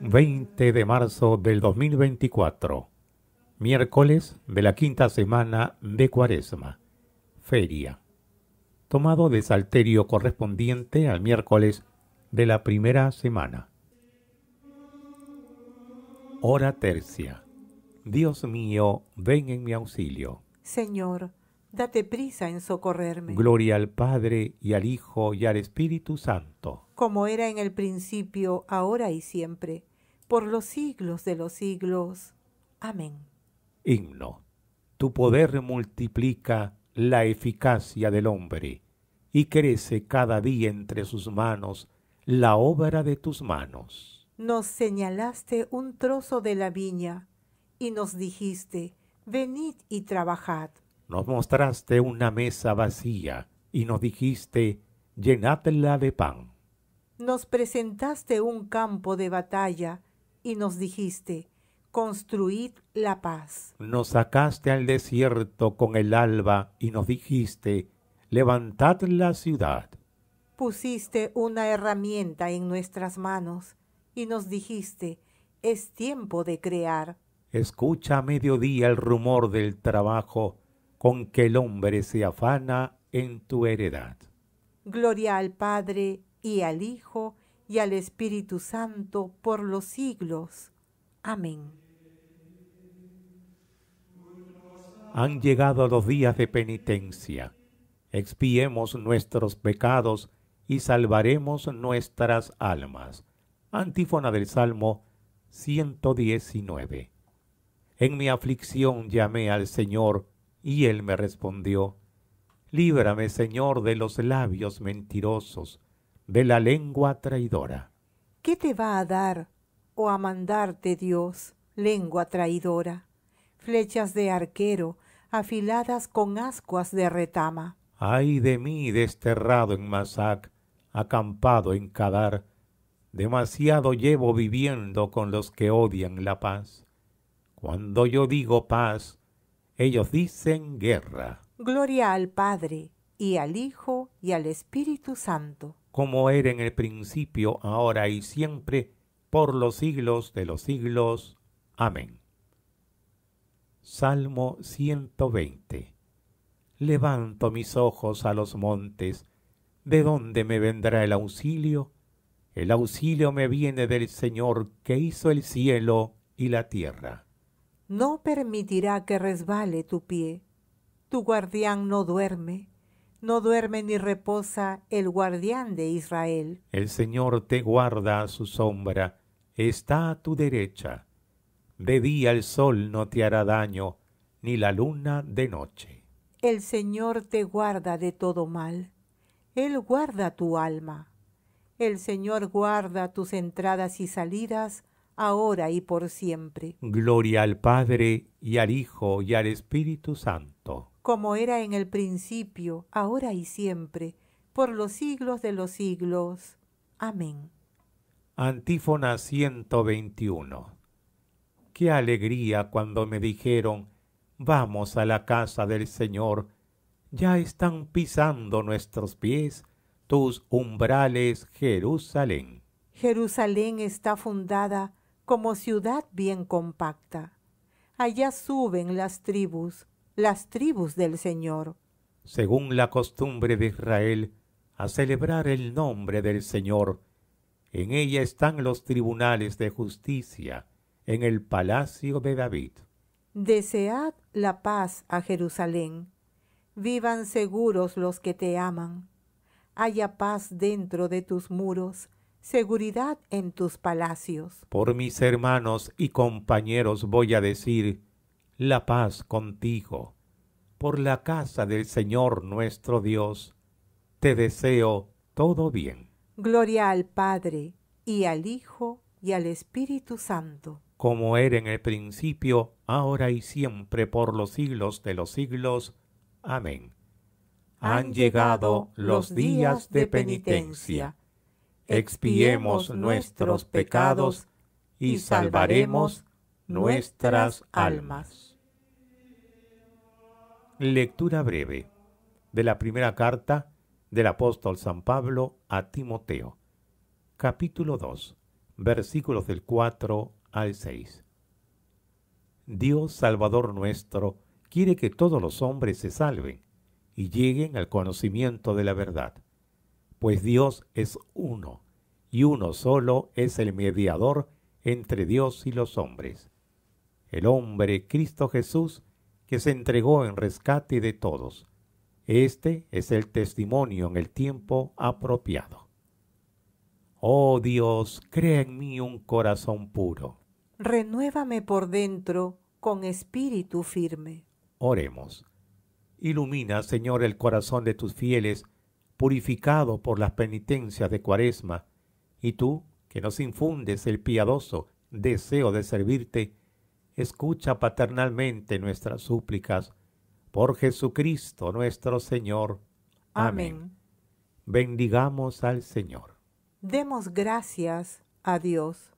20 de marzo del 2024, miércoles de la quinta semana de Cuaresma, feria, tomado de salterio correspondiente al miércoles de la primera semana. Hora tercia. Dios mío, ven en mi auxilio. Señor, date prisa en socorrerme. Gloria al Padre y al Hijo y al Espíritu Santo. Como era en el principio, ahora y siempre, por los siglos de los siglos. Amén. Himno. Tu poder multiplica la eficacia del hombre y crece cada día entre sus manos la obra de tus manos. Nos señalaste un trozo de la viña y nos dijiste, venid y trabajad nos mostraste una mesa vacía y nos dijiste, llenadla de pan. Nos presentaste un campo de batalla y nos dijiste, construid la paz. Nos sacaste al desierto con el alba y nos dijiste, levantad la ciudad. Pusiste una herramienta en nuestras manos y nos dijiste, es tiempo de crear. Escucha a mediodía el rumor del trabajo con que el hombre se afana en tu heredad. Gloria al Padre y al Hijo y al Espíritu Santo por los siglos. Amén. Han llegado los días de penitencia. Expiemos nuestros pecados y salvaremos nuestras almas. Antífona del Salmo 119. En mi aflicción llamé al Señor y él me respondió, Líbrame, Señor, de los labios mentirosos, de la lengua traidora. ¿Qué te va a dar o a mandarte Dios, lengua traidora? Flechas de arquero, afiladas con ascuas de retama. Ay de mí, desterrado en Masac, acampado en Cadar, demasiado llevo viviendo con los que odian la paz. Cuando yo digo paz, ellos dicen guerra. Gloria al Padre, y al Hijo, y al Espíritu Santo. Como era en el principio, ahora y siempre, por los siglos de los siglos. Amén. Salmo 120. Levanto mis ojos a los montes. ¿De dónde me vendrá el auxilio? El auxilio me viene del Señor que hizo el cielo y la tierra no permitirá que resbale tu pie. Tu guardián no duerme, no duerme ni reposa el guardián de Israel. El Señor te guarda a su sombra, está a tu derecha. De día el sol no te hará daño, ni la luna de noche. El Señor te guarda de todo mal, Él guarda tu alma. El Señor guarda tus entradas y salidas, ahora y por siempre. Gloria al Padre y al Hijo y al Espíritu Santo. Como era en el principio, ahora y siempre, por los siglos de los siglos. Amén. Antífona 121. Qué alegría cuando me dijeron, vamos a la casa del Señor, ya están pisando nuestros pies tus umbrales, Jerusalén. Jerusalén está fundada como ciudad bien compacta. Allá suben las tribus, las tribus del Señor. Según la costumbre de Israel, a celebrar el nombre del Señor. En ella están los tribunales de justicia, en el palacio de David. Desead la paz a Jerusalén. Vivan seguros los que te aman. Haya paz dentro de tus muros seguridad en tus palacios. Por mis hermanos y compañeros voy a decir, la paz contigo. Por la casa del Señor nuestro Dios, te deseo todo bien. Gloria al Padre, y al Hijo, y al Espíritu Santo. Como era en el principio, ahora y siempre, por los siglos de los siglos. Amén. Han llegado los días de penitencia expiemos nuestros pecados y salvaremos nuestras almas. Lectura breve de la primera carta del apóstol San Pablo a Timoteo, capítulo 2, versículos del 4 al 6. Dios Salvador nuestro quiere que todos los hombres se salven y lleguen al conocimiento de la verdad pues Dios es uno, y uno solo es el mediador entre Dios y los hombres, el hombre Cristo Jesús, que se entregó en rescate de todos. Este es el testimonio en el tiempo apropiado. Oh Dios, crea en mí un corazón puro. Renuévame por dentro con espíritu firme. Oremos. Ilumina, Señor, el corazón de tus fieles, purificado por las penitencias de cuaresma, y tú, que nos infundes el piadoso deseo de servirte, escucha paternalmente nuestras súplicas. Por Jesucristo nuestro Señor. Amén. Bendigamos al Señor. Demos gracias a Dios.